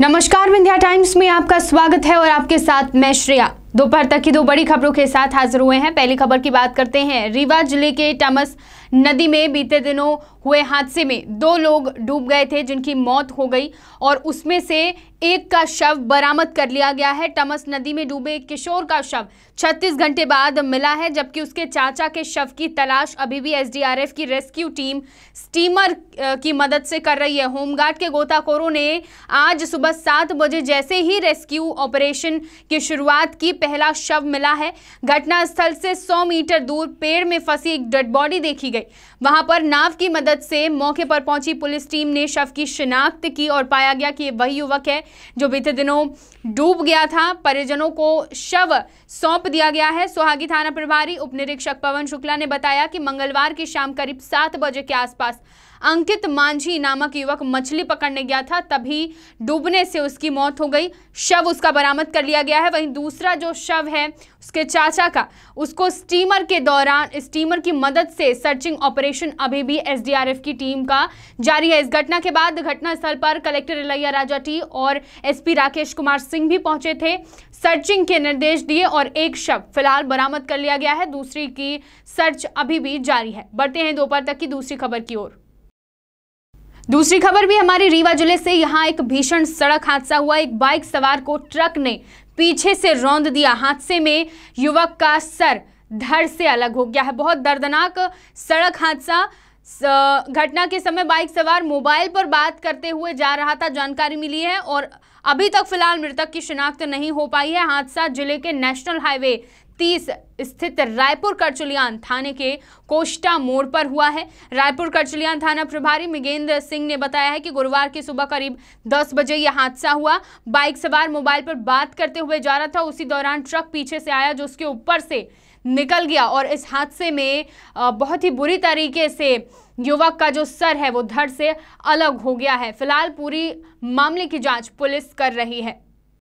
नमस्कार विंध्या टाइम्स में आपका स्वागत है और आपके साथ मैं श्रेया दोपहर तक की दो बड़ी खबरों के साथ हाजिर हुए हैं पहली खबर की बात करते हैं रीवा जिले के टमस नदी में बीते दिनों हुए हादसे में दो लोग डूब गए थे जिनकी मौत हो गई और उसमें से एक का शव बरामद कर लिया गया है टमस नदी में डूबे किशोर का शव 36 घंटे बाद मिला है जबकि उसके चाचा के शव की तलाश अभी भी एसडीआरएफ की रेस्क्यू टीम स्टीमर की मदद से कर रही है होमगार्ड के गोताखोरों ने आज सुबह सात बजे जैसे ही रेस्क्यू ऑपरेशन की शुरुआत की पहला शव मिला है घटनास्थल से सौ मीटर दूर पेड़ में फंसी एक डेड बॉडी देखी गई वहां पर नाव की मदद से मौके पर पहुंची पुलिस टीम ने शव की शिनाख्त की और पाया गया कि वही युवक है जो बीते दिनों डूब गया था परिजनों को शव सौंप दिया गया है सुहागी थाना प्रभारी उपनिरीक्षक पवन शुक्ला ने बताया कि मंगलवार की शाम करीब सात बजे के आसपास अंकित मांझी नामक युवक मछली पकड़ने गया था तभी डूबने से उसकी मौत हो गई शव उसका बरामद कर लिया गया है वहीं दूसरा जो शव है उसके चाचा का उसको स्टीमर के दौरान स्टीमर की मदद से सर्च सर्चिंग ऑपरेशन अभी भी एसडीआरएफ की टीम का जारी है इस घटना के बाद घटनास्थल पर कलेक्टर इलैया राजा टी और एसपी राकेश कुमार सिंह भी पहुंचे थे सर्चिंग के निर्देश दिए और एक शव फिलहाल बरामद कर लिया गया है दूसरी की सर्च अभी भी जारी है बढ़ते हैं दोपहर तक की दूसरी खबर की ओर दूसरी खबर भी हमारे रीवा जिले से यहाँ एक भीषण सड़क हादसा हुआ एक बाइक सवार को ट्रक ने पीछे से रौंद दिया हादसे में युवक का सर धड़ से अलग हो गया है बहुत दर्दनाक सड़क हादसा घटना के समय बाइक सवार मोबाइल पर बात करते हुए जा रहा था जानकारी मिली है और अभी तक फिलहाल मृतक की शिनाख्त नहीं हो पाई है हादसा जिले के नेशनल हाईवे 30 स्थित रायपुर करचुलियान थाने के कोष्टा मोड़ पर हुआ है रायपुर करचुलियान थाना प्रभारी मिगेंद्र सिंह ने बताया है कि गुरुवार की सुबह करीब 10 बजे यह हादसा हुआ बाइक सवार मोबाइल पर बात करते हुए जा रहा था उसी दौरान ट्रक पीछे से आया जो उसके ऊपर से निकल गया और इस हादसे में बहुत ही बुरी तरीके से युवक का जो सर है वो धड़ से अलग हो गया है फिलहाल पूरी मामले की जांच पुलिस कर रही है